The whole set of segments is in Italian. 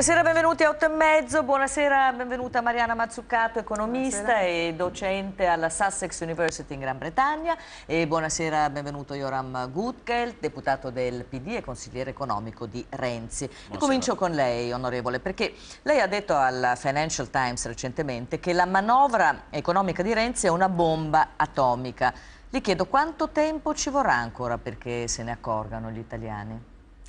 Buonasera, benvenuti a 8 e mezzo, buonasera, benvenuta Mariana Mazzuccato, economista buonasera. e docente alla Sussex University in Gran Bretagna e buonasera, benvenuto Joram Gutgel, deputato del PD e consigliere economico di Renzi. Comincio con lei, onorevole, perché lei ha detto al Financial Times recentemente che la manovra economica di Renzi è una bomba atomica. Le chiedo quanto tempo ci vorrà ancora perché se ne accorgano gli italiani?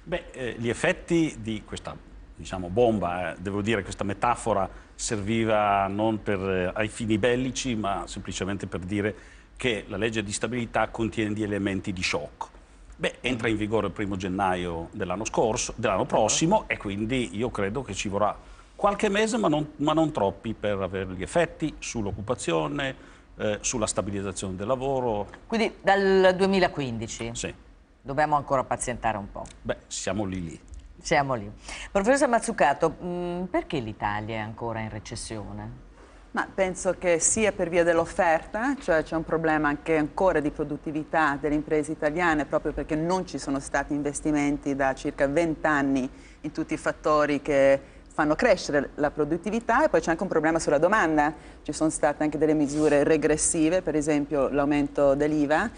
Beh, eh, gli effetti di questa diciamo, bomba. Eh. Devo dire che questa metafora serviva non per, eh, ai fini bellici, ma semplicemente per dire che la legge di stabilità contiene gli elementi di shock. Beh, entra in vigore il primo gennaio dell'anno scorso, dell'anno ah. prossimo, e quindi io credo che ci vorrà qualche mese, ma non, ma non troppi, per avere gli effetti sull'occupazione, eh, sulla stabilizzazione del lavoro. Quindi dal 2015? Sì. Dobbiamo ancora pazientare un po'. Beh, siamo lì lì. Siamo lì. Professor Mazzucato, mh, mm, perché l'Italia è ancora in recessione? Ma penso che sia per via dell'offerta, cioè c'è un problema anche ancora di produttività delle imprese italiane proprio perché non ci sono stati investimenti da circa 20 anni in tutti i fattori che fanno crescere la produttività e poi c'è anche un problema sulla domanda, ci sono state anche delle misure regressive, per esempio l'aumento dell'IVA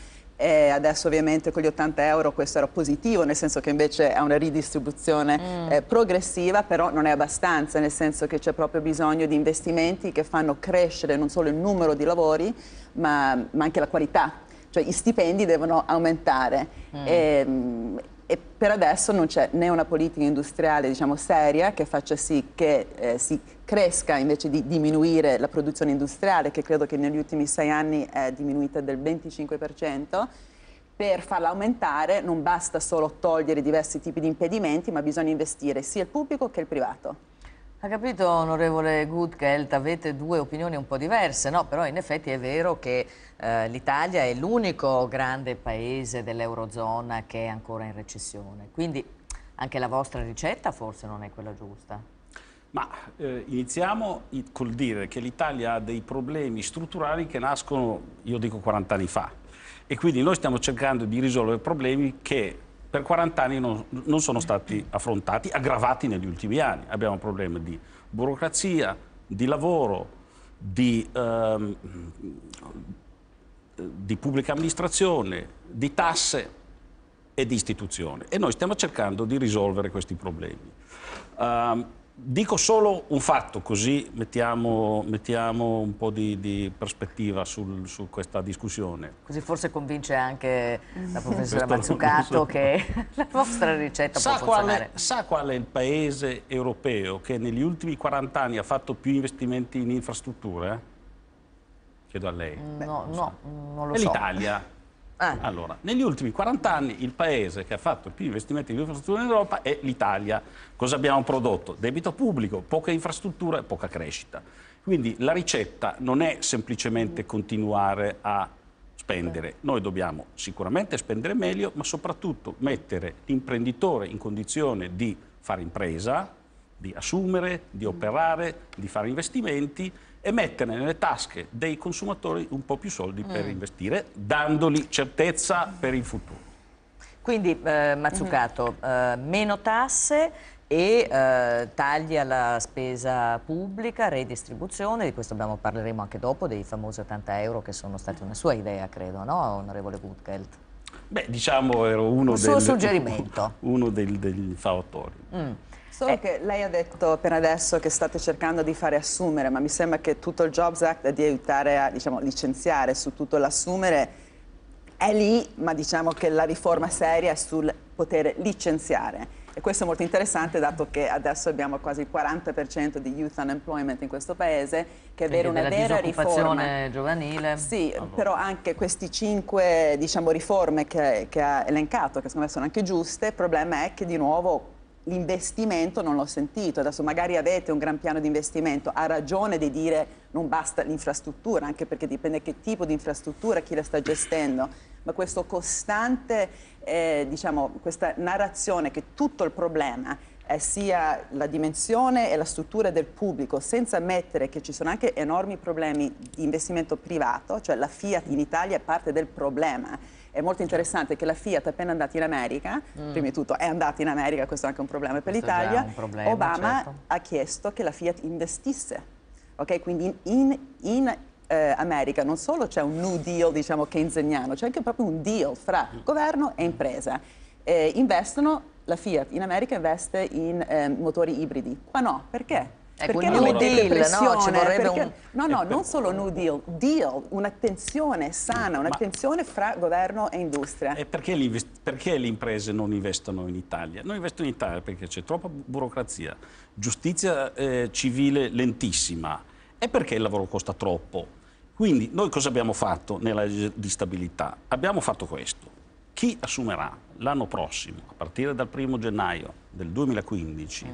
e adesso ovviamente con gli 80 euro questo era positivo, nel senso che invece è una ridistribuzione mm. eh, progressiva, però non è abbastanza, nel senso che c'è proprio bisogno di investimenti che fanno crescere non solo il numero di lavori, ma, ma anche la qualità. Cioè i stipendi devono aumentare. Mm. E, ehm, e per adesso non c'è né una politica industriale diciamo, seria che faccia sì che eh, si cresca invece di diminuire la produzione industriale, che credo che negli ultimi sei anni è diminuita del 25%, per farla aumentare non basta solo togliere diversi tipi di impedimenti, ma bisogna investire sia il pubblico che il privato. Ha capito, onorevole Gutkelt, avete due opinioni un po' diverse, no? però in effetti è vero che eh, l'Italia è l'unico grande paese dell'Eurozona che è ancora in recessione, quindi anche la vostra ricetta forse non è quella giusta. Ma eh, iniziamo col dire che l'Italia ha dei problemi strutturali che nascono, io dico, 40 anni fa. E quindi noi stiamo cercando di risolvere problemi che per 40 anni non, non sono stati affrontati, aggravati negli ultimi anni. Abbiamo problemi di burocrazia, di lavoro, di, ehm, di, pubblica amministrazione, di tasse e di istituzione. E noi stiamo cercando di risolvere questi problemi. Um, Dico solo un fatto, così mettiamo, mettiamo un po' di, di prospettiva sul, su questa discussione. Così forse convince anche la professora Mazzucato che la vostra ricetta sa può funzionare. sa qual è il paese europeo che negli ultimi 40 anni ha fatto più investimenti in infrastrutture? Chiedo a lei. Mm, no, non no, non lo è so. È l'Italia. Eh. Allora, negli ultimi 40 anni il paese che ha fatto più investimenti in infrastrutture in Europa è l'Italia. Cosa abbiamo prodotto? Debito pubblico, poca infrastruttura e poca crescita. Quindi la ricetta non è semplicemente continuare a spendere. Noi dobbiamo sicuramente spendere meglio, ma soprattutto mettere l'imprenditore in condizione di fare impresa, di assumere, di operare, di fare investimenti e mettere nelle tasche dei consumatori un po' più soldi mm. per investire, dandogli certezza per il futuro. Quindi eh, Mazzucato, mm eh, meno tasse e eh, tagli alla spesa pubblica, redistribuzione, di questo abbiamo, parleremo anche dopo, dei famosi 80 euro che sono stati una sua idea, credo, no, onorevole Gutgelt? Beh, diciamo ero uno, Un del, suo suggerimento. uno del, degli fautori. Mm. Solo eh. che lei ha detto appena adesso che state cercando di fare assumere, ma mi sembra che tutto il Jobs Act è di aiutare a diciamo, licenziare su tutto l'assumere è lì, ma diciamo che la riforma seria è sul poter licenziare. E questo è molto interessante dato che adesso abbiamo quasi il 40% di youth unemployment in questo paese, che è avere una vera riforma... giovanile. Sì, allora. Ah, boh. però anche queste cinque diciamo, riforme che, che ha elencato, che secondo me sono anche giuste, il problema è che di nuovo l'investimento non l'ho sentito. Adesso magari avete un gran piano di investimento, ha ragione di dire non basta l'infrastruttura, anche perché dipende che tipo di infrastruttura, chi la sta gestendo, ma questo costante, eh, diciamo, questa narrazione che tutto il problema è sia la dimensione e la struttura del pubblico, senza ammettere che ci sono anche enormi problemi di investimento privato, cioè la Fiat in Italia è parte del problema è molto interessante che la Fiat appena andata in America, mm. prima di tutto è andata in America, questo è anche un problema per l'Italia, Obama certo. ha chiesto che la Fiat investisse. Okay, quindi in, in, in eh, America non solo c'è un new deal diciamo keynesiano, c'è anche proprio un deal fra governo e impresa. Eh, investono, la Fiat in America investe in eh, motori ibridi, qua no, perché? Ecco, perché non deal, no? Ci vorrebbe perché, un... No, no, eh, non solo New deal, deal, un'attenzione sana, un'attenzione fra governo e industria. E perché, perché, le imprese non investono in Italia? Non investono in Italia perché c'è troppa burocrazia, giustizia eh, civile lentissima e perché il lavoro costa troppo. Quindi noi cosa abbiamo fatto nella legge di stabilità? Abbiamo fatto questo. Chi assumerà l'anno prossimo, a partire dal primo gennaio del 2015, mm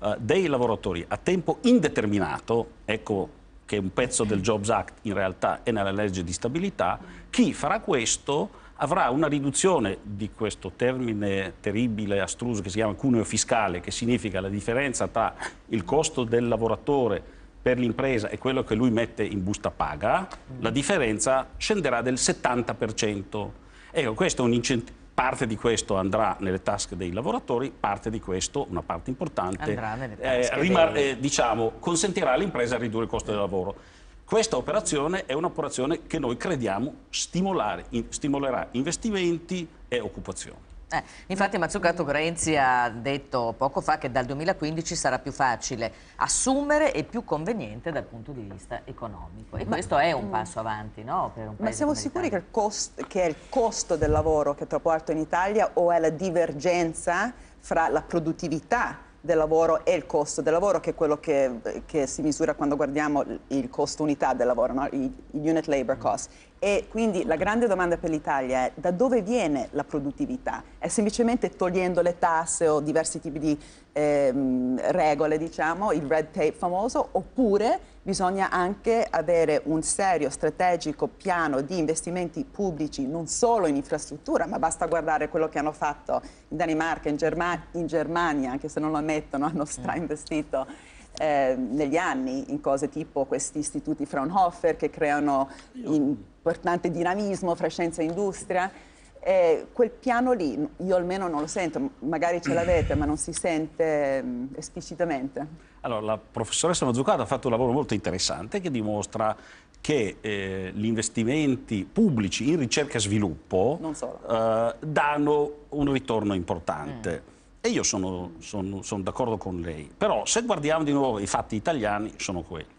eh, dei lavoratori a tempo indeterminato, ecco che un pezzo del Jobs Act in realtà è nella legge di stabilità, chi farà questo avrà una riduzione di questo termine terribile, astruso, che si chiama cuneo fiscale, che significa la differenza tra il costo del lavoratore per l'impresa e quello che lui mette in busta paga, la differenza scenderà del 70%. Ecco, questo è un incentivo parte di questo andrà nelle tasche dei lavoratori, parte di questo, una parte importante, eh, dei... Eh, diciamo, consentirà alle imprese a ridurre il costo del lavoro. Questa operazione è un'operazione che noi crediamo in, stimolerà investimenti e occupazione. Eh, infatti Mazzucato Grenzi ha detto poco fa che dal 2015 sarà più facile assumere e più conveniente dal punto di vista economico. E ma, questo è un mm. passo avanti, no? ma siamo sicuri che, il costo, che è il costo del lavoro che è troppo alto in Italia o è la divergenza fra la produttività del lavoro e il costo del lavoro, che è quello che, che si misura quando guardiamo il costo unità del lavoro, no? il unit labor mm. cost. E quindi la grande domanda per l'Italia è da dove viene la produttività? È semplicemente togliendo le tasse o diversi tipi di ehm, regole, diciamo, il red tape famoso, oppure bisogna anche avere un serio, strategico piano di investimenti pubblici non solo in infrastruttura, ma basta guardare quello che hanno fatto in Danimarca, in, Germa in Germania, anche se non lo ammettono, hanno mm. strainvestito. Eh, negli anni in cose tipo questi istituti Fraunhofer che creano importante dinamismo fra scienza e industria. Eh, quel piano lì, io almeno non lo sento, magari ce l'avete, ma non si sente ehm, esplicitamente. Allora, la professoressa Mazzucato ha fatto un lavoro molto interessante che dimostra che eh, gli investimenti pubblici in ricerca e sviluppo eh, danno un ritorno importante. Mm. E io sono, sono, sono d'accordo con lei. Però se guardiamo di nuovo i fatti italiani, sono quelli.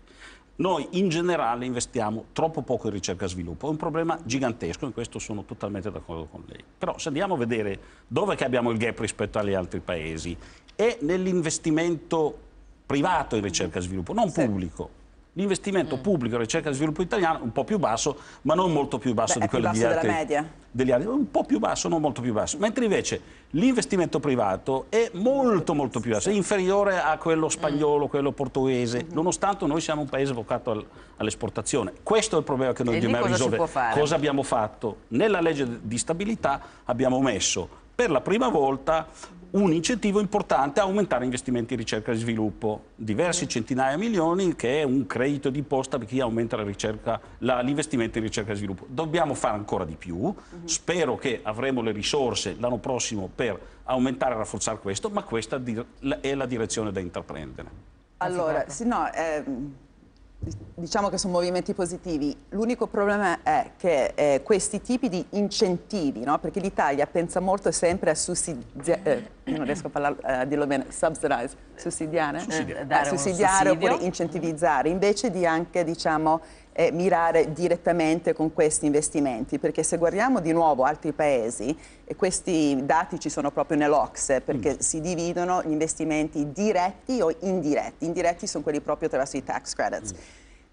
Noi in generale investiamo troppo poco in ricerca e sviluppo, è un problema gigantesco, in questo sono totalmente d'accordo con lei. Però se andiamo a vedere dove abbiamo il gap rispetto agli altri paesi, è nell'investimento privato in ricerca e sviluppo, non sì. pubblico. L'investimento mm. pubblico in ricerca e sviluppo italiano è un po' più basso, ma non molto più basso Beh, di quello basso degli, altri, media. degli altri. Un po' più basso, non molto più basso. Mentre invece l'investimento privato è molto molto più basso, è inferiore a quello mm. spagnolo, mm. quello portoghese, mm. nonostante noi siamo un paese vocato al, all'esportazione. Questo è il problema che noi dobbiamo risolvere. Cosa abbiamo fatto? Nella legge di stabilità abbiamo messo per la prima volta un incentivo importante a aumentare investimenti in ricerca e sviluppo, diversi mm. centinaia di milioni che è un credito di posta per chi aumenta l'investimento in ricerca e sviluppo. Dobbiamo fare ancora di più, mm-hmm. spero che avremo le risorse l'anno prossimo per aumentare e rafforzare questo, ma questa è la direzione da intraprendere. Allora, sì, no, eh diciamo che sono movimenti positivi. L'unico problema è che eh, questi tipi di incentivi, no? perché l'Italia pensa molto sempre a sussidiare, eh, non riesco a, parlare, eh, a dirlo bene, subsidize, sussidiare, sussidiare, eh, sussidiare oppure incentivizzare, invece di anche diciamo, eh, mirare direttamente con questi investimenti, perché se guardiamo di nuovo altri paesi, e questi dati ci sono proprio nell'Ocse, perché mm. si dividono gli investimenti diretti o indiretti, indiretti sono quelli proprio attraverso i tax credits. Mm.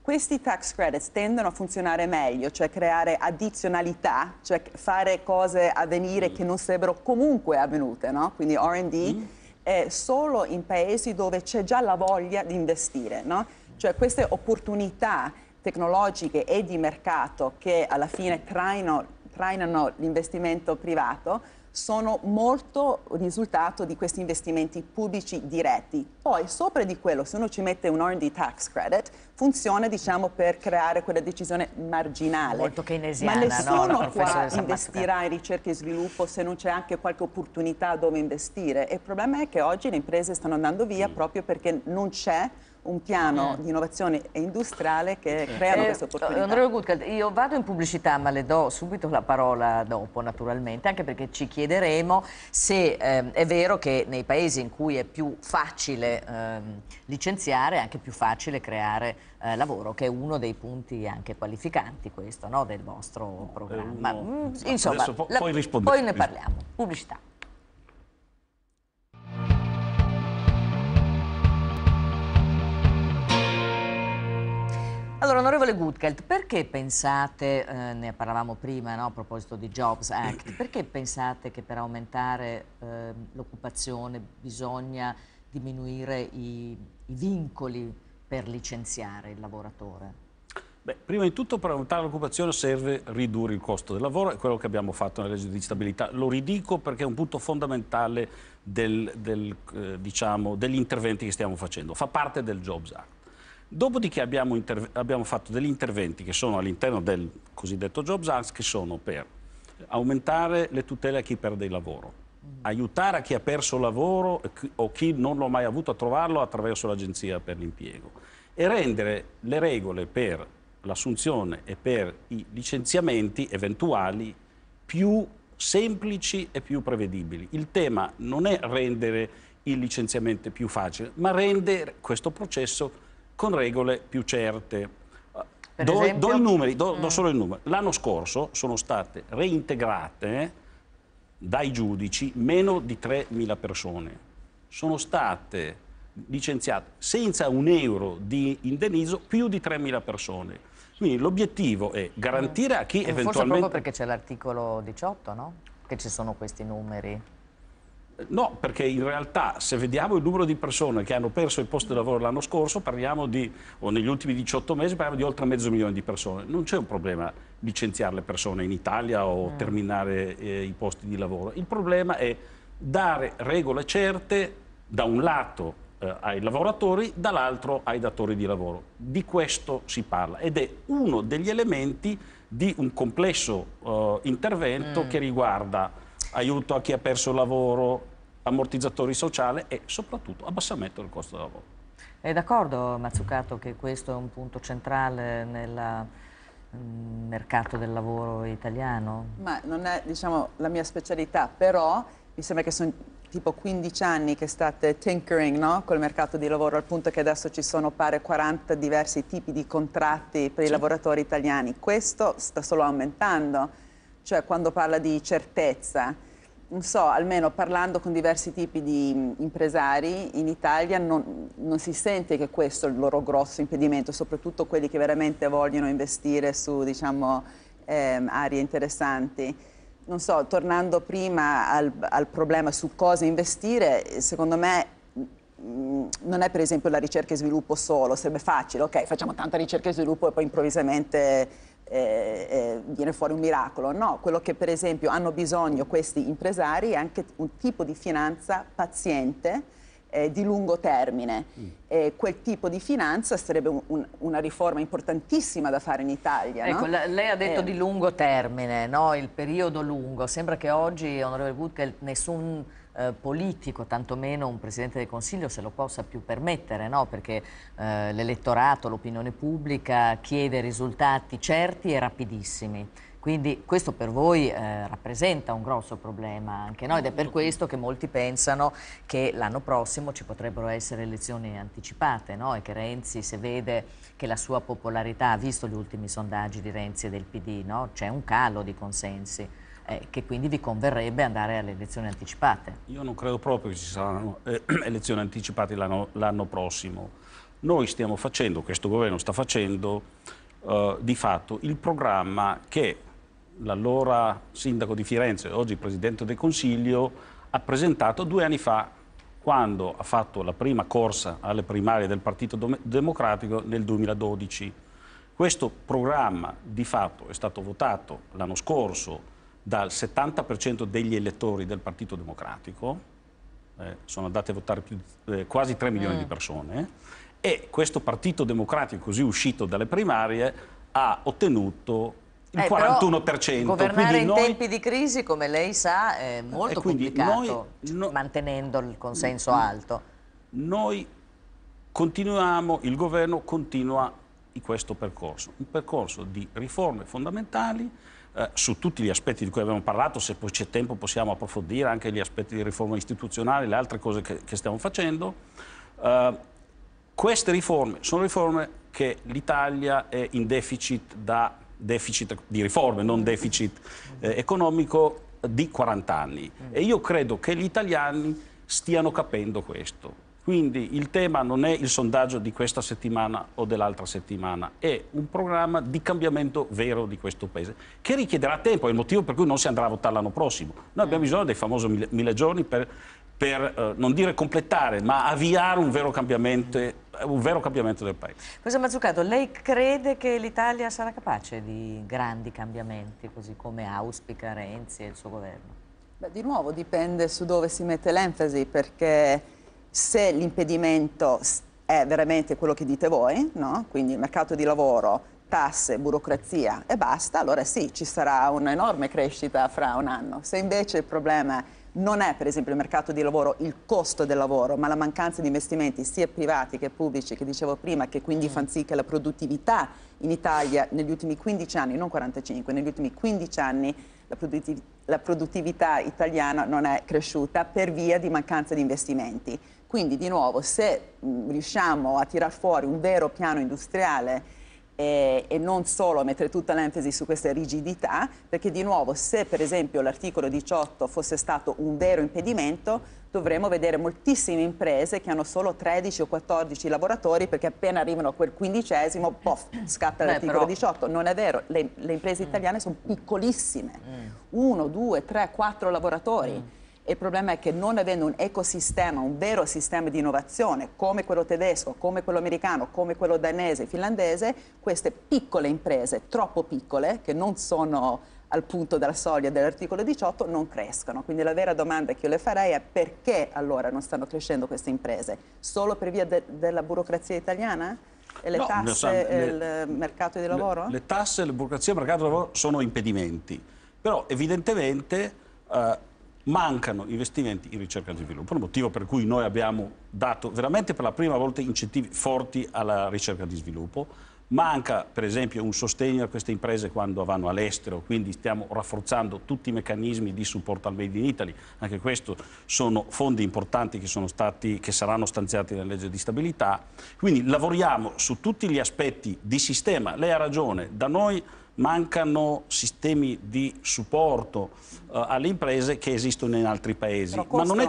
Questi tax credits tendono a funzionare meglio, cioè creare addizionalità, cioè fare cose avvenire mm. che non sarebbero comunque avvenute, no? quindi RD eh, mm. solo in paesi dove c'è già la voglia di investire, no? cioè queste opportunità tecnologiche e di mercato che alla fine traino, trainano l'investimento privato sono molto risultato di questi investimenti pubblici diretti. Poi sopra di quello, se uno ci mette un R&D tax credit, funziona diciamo, per creare quella decisione marginale. Molto keynesiana, Ma nessuno no, qua investirà in ricerca e sviluppo se non c'è anche qualche opportunità dove investire. E il problema è che oggi le imprese stanno andando via mm. proprio perché non c'è un piano eh. di innovazione industriale che eh. creano eh, queste opportunità. Onorevole Gutkel, io vado in pubblicità ma le do subito la parola dopo naturalmente, anche perché ci chiederemo se eh, è vero che nei paesi in cui è più facile eh, licenziare è anche più facile creare eh, lavoro, che è uno dei punti anche qualificanti questo, no, del vostro programma. Uno, mm, esatto, insomma, la, poi, poi ne parliamo. Pubblicità. Allora, onorevole Gutgeld, perché pensate, eh, ne parlavamo prima no, a proposito di Jobs Act, perché pensate che per aumentare eh, l'occupazione bisogna diminuire i, i, vincoli per licenziare il lavoratore? Beh, prima di tutto per aumentare l'occupazione serve ridurre il costo del lavoro, è quello che abbiamo fatto nella legge di stabilità. Lo ridico perché è un punto fondamentale del, del, eh, diciamo, degli interventi che stiamo facendo, fa parte del Jobs Act. Dopodiché abbiamo, abbiamo fatto degli interventi che sono all'interno del cosiddetto Jobs Act, che sono per aumentare le tutele a chi perde il lavoro, mm-hmm. aiutare a chi ha perso il lavoro o chi non l'ha mai avuto a trovarlo attraverso l'agenzia per l'impiego e rendere le regole per l'assunzione e per i licenziamenti eventuali più semplici e più prevedibili. Il tema non è rendere il licenziamento più facile, ma rendere questo processo più con regole più certe. Do, do, i numeri, do, mm. do solo il numero. L'anno scorso sono state reintegrate dai giudici meno di 3.000 persone. Sono state licenziate senza un euro di indennizzo più di 3.000 persone. Quindi l'obiettivo è garantire a chi mm. eventualmente... Forse proprio perché c'è l'articolo 18, no? Che ci sono questi numeri. No, perché in realtà se vediamo il numero di persone che hanno perso il posto di lavoro l'anno scorso, parliamo di, o negli ultimi 18 mesi, parliamo di oltre mezzo milione di persone. Non c'è un problema licenziare le persone in Italia o mm. terminare eh, i posti di lavoro. Il problema è dare regole certe da un lato eh, ai lavoratori, dall'altro ai datori di lavoro. Di questo si parla ed è uno degli elementi di un complesso eh, intervento mm. che riguarda aiuto a chi ha perso il lavoro, ammortizzatori sociali e soprattutto abbassamento del costo del lavoro. È d'accordo Mazzucato che questo è un punto centrale nel mm, mercato del lavoro italiano? Ma non è diciamo, la mia specialità, però mi sembra che sono tipo 15 anni che state tinkering no? col mercato di lavoro, al punto che adesso ci sono pare 40 diversi tipi di contratti per sì. i lavoratori italiani. Questo sta solo aumentando, cioè quando parla di certezza non so, almeno parlando con diversi tipi di mm, impresari in Italia non, non, si sente che questo è il loro grosso impedimento, soprattutto quelli che veramente vogliono investire su diciamo, ehm, aree interessanti. Non so, tornando prima al, al problema su cosa investire, secondo me mm, non è per esempio la ricerca e sviluppo solo, sarebbe facile, ok, facciamo tanta ricerca e sviluppo e poi improvvisamente eh, eh, viene fuori un miracolo, no, quello che per esempio hanno bisogno questi impresari è anche un tipo di finanza paziente eh, di lungo termine. Mm. Eh, quel tipo di finanza sarebbe un, un, una riforma importantissima da fare in Italia. Ecco, no? lei ha detto eh. di lungo termine, no? il periodo lungo. Sembra che oggi, onorevole Wood, nessun eh, politico, tantomeno un Presidente del Consiglio se lo possa più permettere, no? perché eh, l'elettorato, l'opinione pubblica chiede risultati certi e rapidissimi. Quindi questo per voi eh, rappresenta un grosso problema anche no? ed è per questo che molti pensano che l'anno prossimo ci potrebbero essere elezioni anticipate no? e che Renzi, se vede che la sua popolarità, visto gli ultimi sondaggi di Renzi e del PD, no? c'è un calo di consensi eh, che quindi vi converrebbe andare alle elezioni anticipate. Io non credo proprio che ci saranno eh, elezioni anticipate l'anno prossimo. Noi stiamo facendo, questo governo sta facendo, eh, di fatto il programma che l'allora sindaco di Firenze, oggi presidente del Consiglio, ha presentato due anni fa quando ha fatto la prima corsa alle primarie del Partito Democratico nel 2012. Questo programma di fatto è stato votato l'anno scorso dal 70% degli elettori del Partito Democratico, eh, sono andate a votare più, eh, quasi 3 milioni mm. di persone, e questo Partito Democratico così uscito dalle primarie ha ottenuto il eh, 41%. governare in noi... tempi di crisi, come lei sa, è eh, molto complicato, noi, no... Cioè, mantenendo il consenso no, mm, mm. alto. Noi continuiamo, il governo continua in questo percorso, un percorso di riforme fondamentali eh, su tutti gli aspetti di cui abbiamo parlato, se poi c'è tempo possiamo approfondire anche gli aspetti di riforma istituzionale, le altre cose che, che stiamo facendo. Eh, queste riforme sono riforme che l'Italia è in deficit, da, deficit di riforme, non deficit eh, economico, di 40 anni. E io credo che gli italiani stiano capendo questo quindi il tema non è il sondaggio di questa settimana o dell'altra settimana, è un programma di cambiamento vero di questo Paese, che richiederà tempo, è il motivo per cui non si andrà a votare l'anno prossimo. Noi abbiamo mm. bisogno dei famosi mille, mille giorni per, per eh, non dire completare, ma avviare un vero cambiamento, eh, un vero cambiamento del Paese. Cosa Mazzucato, lei crede che l'Italia sarà capace di grandi cambiamenti, così come auspica Renzi e il suo governo? Beh, di nuovo dipende su dove si mette l'enfasi, perché se l'impedimento è veramente quello che dite voi, no? quindi il mercato di lavoro, tasse, burocrazia e basta, allora sì, ci sarà un'enorme crescita fra un anno. Se invece il problema non è per esempio il mercato di lavoro, il costo del lavoro, ma la mancanza di investimenti sia privati che pubblici, che dicevo prima, che quindi mm. fa sì che la produttività in Italia negli ultimi 15 anni, non 45, negli ultimi 15 anni la, produttiv la produttività italiana non è cresciuta per via di mancanza di investimenti. Quindi di nuovo se riusciamo a tirar fuori un vero piano industriale e, eh, e, non solo mettere tutta l'enfasi su queste rigidità, perché di nuovo se per esempio l'articolo 18 fosse stato un vero impedimento, dovremmo vedere moltissime imprese che hanno solo 13 o 14 lavoratori perché appena arrivano a quel quindicesimo, pof, scatta l'articolo però... 18. Non è vero, le, le imprese mm. italiane mm. sono piccolissime, mm. uno, due, tre, quattro lavoratori. Mm il problema è che non avendo un ecosistema, un vero sistema di innovazione, come quello tedesco, come quello americano, come quello danese, finlandese, queste piccole imprese, troppo piccole, che non sono al punto della soglia dell'articolo 18 non crescono. Quindi la vera domanda che io le farei è perché allora non stanno crescendo queste imprese? Solo per via de della burocrazia italiana? E le no, tasse so, e le, il mercato di lavoro? Le, le tasse, la burocrazia e il mercato di lavoro sono impedimenti. Però evidentemente eh, mancano investimenti in ricerca e sviluppo, il motivo per cui noi abbiamo dato veramente per la prima volta incentivi forti alla ricerca di sviluppo, manca per esempio un sostegno a queste imprese quando vanno all'estero, quindi stiamo rafforzando tutti i meccanismi di supporto al Made in Italy, anche questo sono fondi importanti che, stati, che saranno stanziati nella legge di stabilità, quindi lavoriamo su tutti gli aspetti di sistema, lei ha ragione, da noi mancano sistemi di supporto uh, alle imprese che esistono in altri paesi. Ma non è,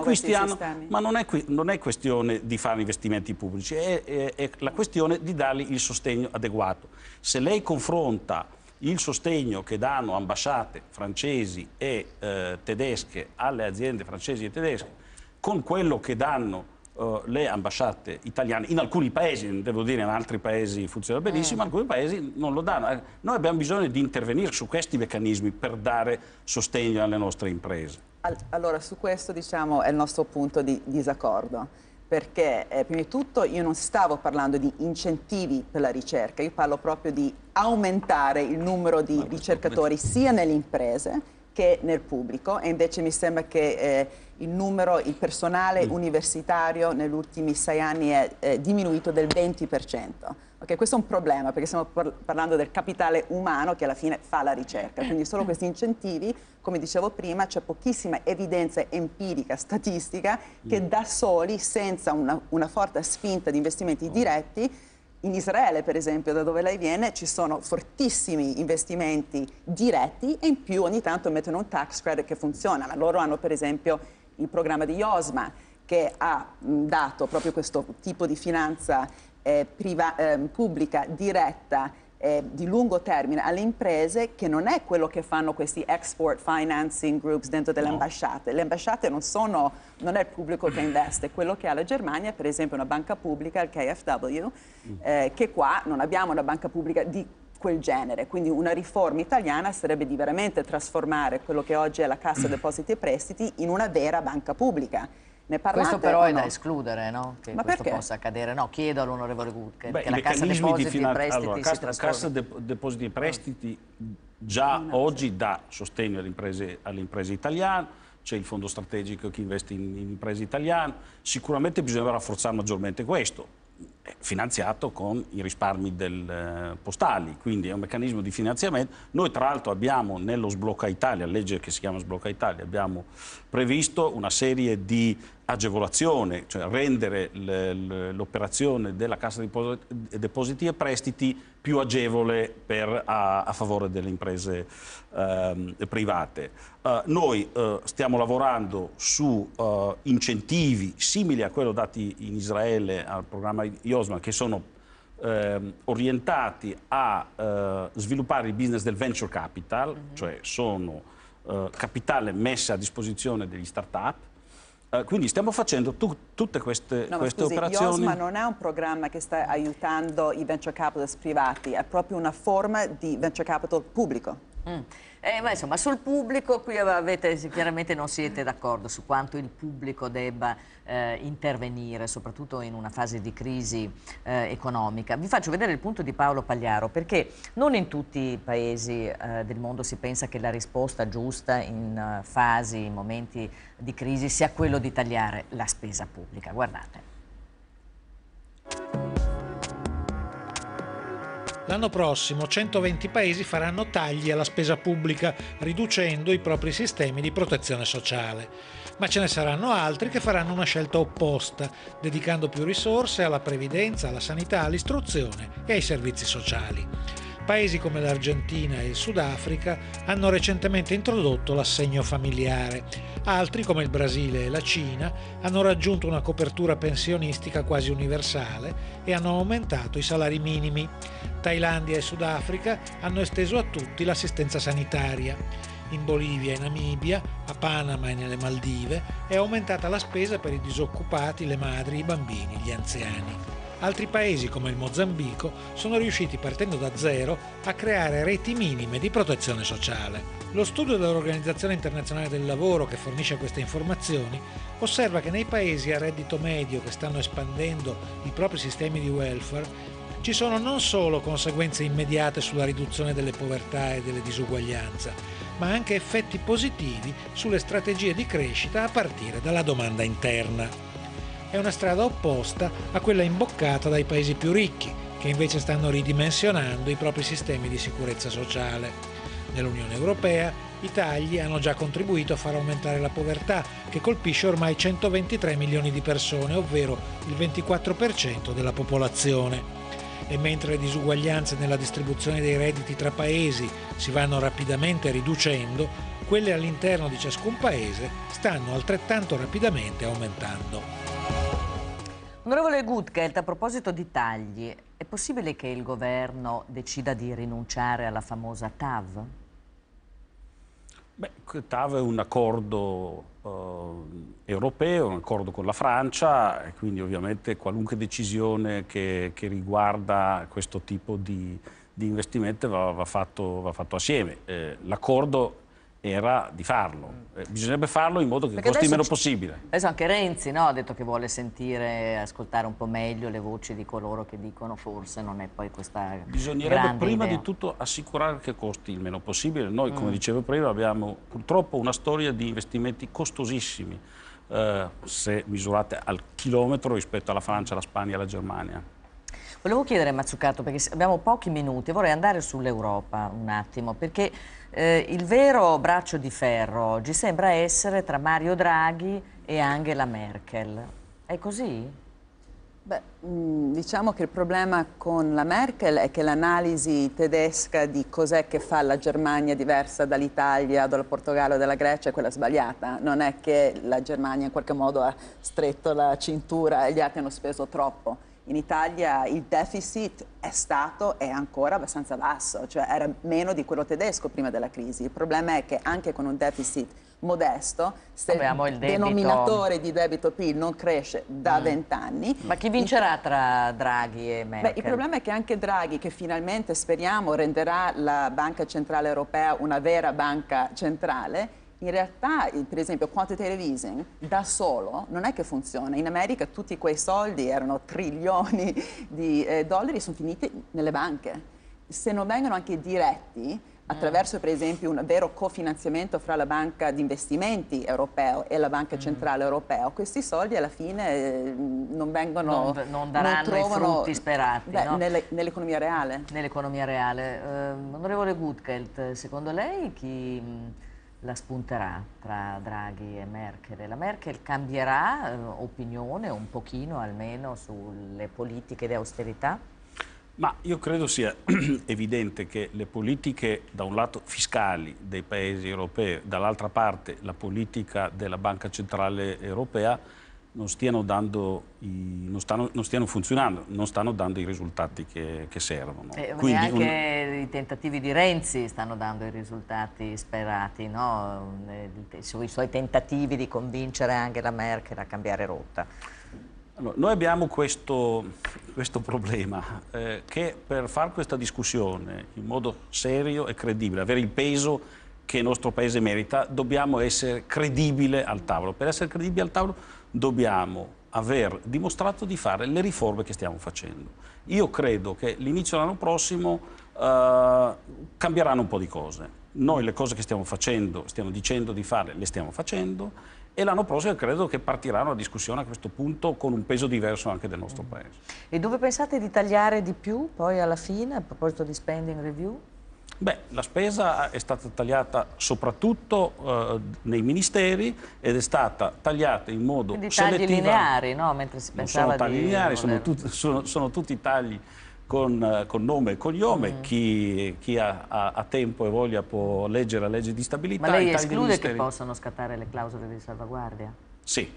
ma non è, non è questione di fare investimenti pubblici, è, è, è la questione di dargli il sostegno adeguato. Se lei confronta il sostegno che danno ambasciate francesi e eh, tedesche alle aziende francesi e tedesche con quello che danno eh, le ambasciate italiane, in alcuni paesi, devo dire in altri paesi funziona benissimo, mm. in alcuni paesi non lo danno. Eh, noi abbiamo bisogno di intervenire su questi meccanismi per dare sostegno alle nostre imprese. Allora, su questo diciamo è il nostro punto di disaccordo perché eh, prima di tutto io non stavo parlando di incentivi per la ricerca, io parlo proprio di aumentare il numero di ricercatori sia nelle imprese che nel pubblico e invece mi sembra che eh, il numero, il personale mm. universitario negli ultimi sei anni è eh, diminuito del 20%. Okay, questo è un problema perché stiamo par parlando del capitale umano che alla fine fa la ricerca, quindi solo questi incentivi, come dicevo prima, c'è pochissima evidenza empirica, statistica, che mm. da soli, senza una, una forte spinta di investimenti oh. diretti, in Israele, per esempio, da dove lei viene, ci sono fortissimi investimenti diretti e in più ogni tanto mettono un tax credit che funziona. Ma loro hanno, per esempio, il programma di IOSMA che ha dato proprio questo tipo di finanza eh, eh, pubblica diretta eh, di lungo termine alle imprese che non è quello che fanno questi export financing groups dentro delle no. ambasciate. Le ambasciate non sono, non è il pubblico che investe, quello che ha la Germania, per esempio una banca pubblica, il KfW, mm. eh, che qua non abbiamo una banca pubblica di quel genere, quindi una riforma italiana sarebbe di veramente trasformare quello che oggi è la Cassa mm. Depositi e Prestiti in una vera banca pubblica ne parlate questo però è no? da escludere, no? Che Ma questo perché? possa accadere. No, chiedo all'onorevole Gut che, Beh, la Cassa Depositi finan... e Prestiti allora, cassa, cassa de Depositi e Prestiti già no, oggi dà sostegno alle imprese, alle imprese italiane, c'è il fondo strategico che investe in, in imprese italiane, sicuramente bisognerà rafforzare maggiormente questo finanziato con i risparmi del, eh, postali, quindi è un meccanismo di finanziamento. Noi tra l'altro abbiamo nello Sblocca Italia, legge che si chiama Sblocca Italia, abbiamo previsto una serie di agevolazioni, cioè rendere l'operazione della Cassa Depositi e Prestiti più agevole per, a, a, favore delle imprese eh, private. Eh, noi eh, stiamo lavorando su eh, incentivi simili a quello dati in Israele al programma Io Osman che sono eh, orientati a eh, sviluppare il business del venture capital, mm -hmm. cioè sono eh, capitale messa a disposizione degli start-up, Uh, quindi stiamo facendo tu, tutte queste, no, queste scusi, operazioni. Osma non è un programma che sta aiutando i venture capitalist privati, è proprio una forma di venture capital pubblico. Mm. Eh, ma insomma, sul pubblico qui avete, chiaramente non siete d'accordo su quanto il pubblico debba eh, intervenire, soprattutto in una fase di crisi eh, economica. Vi faccio vedere il punto di Paolo Pagliaro, perché non in tutti i paesi eh, del mondo si pensa che la risposta giusta in eh, fasi, in momenti di crisi sia quello di tagliare la spesa pubblica. Guardate. L'anno prossimo 120 paesi faranno tagli alla spesa pubblica riducendo i propri sistemi di protezione sociale, ma ce ne saranno altri che faranno una scelta opposta, dedicando più risorse alla previdenza, alla sanità, all'istruzione e ai servizi sociali paesi come l'Argentina e il Sudafrica hanno recentemente introdotto l'assegno familiare. Altri, come il Brasile e la Cina, hanno raggiunto una copertura pensionistica quasi universale e hanno aumentato i salari minimi. Thailandia e Sudafrica hanno esteso a tutti l'assistenza sanitaria. In Bolivia e Namibia, a Panama e nelle Maldive è aumentata la spesa per i disoccupati, le madri, i bambini, gli anziani. Altri paesi come il Mozambico sono riusciti partendo da zero a creare reti minime di protezione sociale. Lo studio dell'Organizzazione Internazionale del Lavoro che fornisce queste informazioni osserva che nei paesi a reddito medio che stanno espandendo i propri sistemi di welfare ci sono non solo conseguenze immediate sulla riduzione delle povertà e delle disuguaglianze, ma anche effetti positivi sulle strategie di crescita a partire dalla domanda interna è una strada opposta a quella imboccata dai paesi più ricchi, che invece stanno ridimensionando i propri sistemi di sicurezza sociale. Nell'Unione Europea i tagli hanno già contribuito a far aumentare la povertà, che colpisce ormai 123 milioni di persone, ovvero il 24% della popolazione. E mentre le disuguaglianze nella distribuzione dei redditi tra paesi si vanno rapidamente riducendo, quelle all'interno di ciascun paese stanno altrettanto rapidamente aumentando. Onorevole Gutgeld, a proposito di tagli, è possibile che il governo decida di rinunciare alla famosa TAV? Beh, TAV è un accordo eh, europeo, un accordo con la Francia, e quindi ovviamente qualunque decisione che, che riguarda questo tipo di, di investimento va, va, fatto, va, fatto, assieme. Eh, l'accordo era di farlo. Eh, bisognerebbe farlo in modo che Perché costi meno possibile. Adesso anche Renzi no? ha detto che vuole sentire, ascoltare un po' meglio le voci di coloro che dicono forse non è poi questa Bisognerebbe prima idea. di tutto assicurare che costi il meno possibile. Noi, mm. come dicevo prima, abbiamo purtroppo una storia di investimenti costosissimi, eh, se misurate al chilometro rispetto alla Francia, alla Spagna e alla Germania. Volevo chiedere a Mazzucato, perché abbiamo pochi minuti, vorrei andare sull'Europa un attimo, perché eh, il vero braccio di ferro oggi sembra essere tra Mario Draghi e Angela Merkel. È così? Beh, mm, diciamo che il problema con la Merkel è che l'analisi tedesca di cos'è che fa la Germania diversa dall'Italia, dal Portogallo e dalla Grecia è quella sbagliata. Non è che la Germania in qualche modo ha stretto la cintura e gli altri hanno speso troppo in Italia il deficit è stato e ancora abbastanza basso, cioè era meno di quello tedesco prima della crisi. Il problema è che anche con un deficit modesto, se Abbiamo il debito. denominatore di debito PIL non cresce da mm. vent'anni. Mm. Ma chi vincerà tra Draghi e Merkel? Beh, il problema è che anche Draghi, che finalmente speriamo renderà la Banca Centrale Europea una vera banca centrale, in realtà, per esempio, quantitative easing da solo non è che funziona. In America tutti quei soldi erano trilioni di eh, dollari, sono finiti nelle banche. Se non vengono anche diretti eh. attraverso, per esempio, un vero cofinanziamento fra la banca di investimenti europeo e la banca mm. centrale europea, questi soldi alla fine eh, non vengono... Non, non daranno non trovano, i frutti sperati, beh, no? nelle, Nell'economia reale. Nell'economia reale. Eh, onorevole Gutgeld, secondo lei chi la spunterà tra Draghi e Merkel. La Merkel cambierà eh, opinione un pochino almeno sulle politiche di austerità? Ma io credo sia evidente che le politiche, da un lato fiscali dei paesi europei, dall'altra parte la politica della Banca Centrale Europea, non stiano, dando, non, stanno, non stiano, funzionando, non stanno dando i risultati che, che servono. Eh, Quindi anche un... i tentativi di Renzi stanno dando i risultati sperati, no? Eh, sui suoi tentativi di convincere anche la Merkel a cambiare rotta. Allora, noi abbiamo questo, questo problema eh, che per fare questa discussione in modo serio e credibile, avere il peso che il nostro Paese merita, dobbiamo essere credibili al tavolo. Per essere credibili al tavolo dobbiamo aver dimostrato di fare le riforme che stiamo facendo. Io credo che l'inizio dell'anno prossimo eh, cambieranno un po' di cose. Noi le cose che stiamo facendo, stiamo dicendo di fare, le stiamo facendo e l'anno prossimo credo che partirà una discussione a questo punto con un peso diverso anche del nostro mm. Paese. E dove pensate di tagliare di più poi alla fine a proposito di spending review? Beh, la spesa è stata tagliata soprattutto eh, nei ministeri ed è stata tagliata in modo Quindi selettivo. tagli lineari, no? Mentre si pensava non sono tagli lineari, sono, tut, sono, sono, tutti tagli con, con nome e cognome. Mm. Chi, chi ha, ha, ha, tempo e voglia può leggere la legge di stabilità. Ma lei esclude che possano scattare le clausole di salvaguardia? Sì,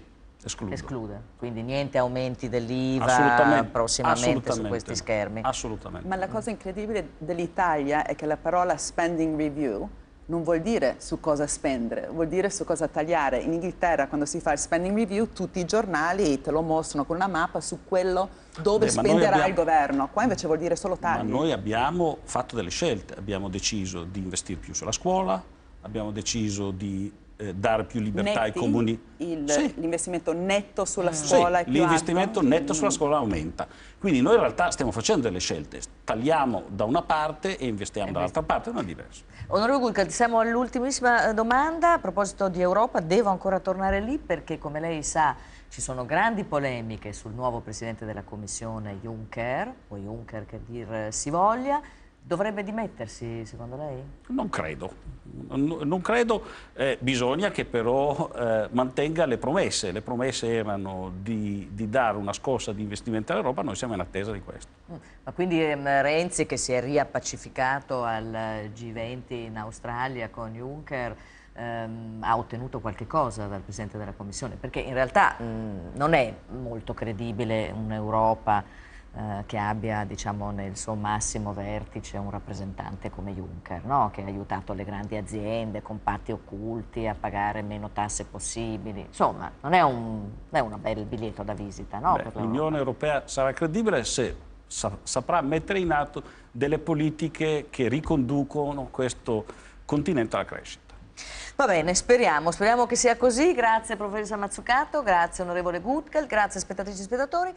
Esclude. Esclude. quindi niente aumenti dell'IVA assolutamente, prossimamente su questi schermi. Assolutamente. Ma la cosa incredibile dell'Italia è che la parola spending review non vuol dire su cosa spendere, vuol dire su cosa tagliare. In Inghilterra quando si fa il spending review tutti i giornali te lo mostrano con una mappa su quello dove Beh, spenderà abbiamo... il governo. Qua invece vuol dire solo tagli. Ma noi abbiamo fatto delle scelte, abbiamo deciso di investire più sulla scuola, abbiamo deciso di eh, dare più libertà Netti, ai comuni. L'investimento sì. netto sulla scuola sì, è più L'investimento netto sulla mm. scuola aumenta. Quindi noi in realtà stiamo facendo delle scelte, tagliamo da una parte e investiamo eh, dall'altra parte, non è diverso. Onorevole Gulcati, siamo all'ultimissima eh, domanda a proposito di Europa, devo ancora tornare lì perché come lei sa ci sono grandi polemiche sul nuovo Presidente della Commissione Juncker, o Juncker che dir eh, si voglia, Dovrebbe dimettersi, secondo lei? Non credo, non, non credo. Eh, bisogna che però eh, mantenga le promesse. Le promesse erano di, di dare una scossa di investimento all'Europa, noi siamo in attesa di questo. Mm. Ma quindi ehm, Renzi, che si è riappacificato al eh, G20 in Australia con Juncker, ehm, ha ottenuto qualche cosa dal Presidente della Commissione? Perché in realtà mh, mm, non è molto credibile un'Europa eh, che abbia diciamo, nel suo massimo vertice un rappresentante come Juncker, no? che ha aiutato le grandi aziende con patti occulti a pagare meno tasse possibili. Insomma, non è un, non è bel biglietto da visita. No? L'Unione Europea sarà credibile se sa saprà mettere in atto delle politiche che riconducono questo continente alla crescita. Va bene, speriamo, speriamo che sia così. Grazie professore Mazzucato, grazie onorevole Gutkel, grazie spettatrici e spettatori.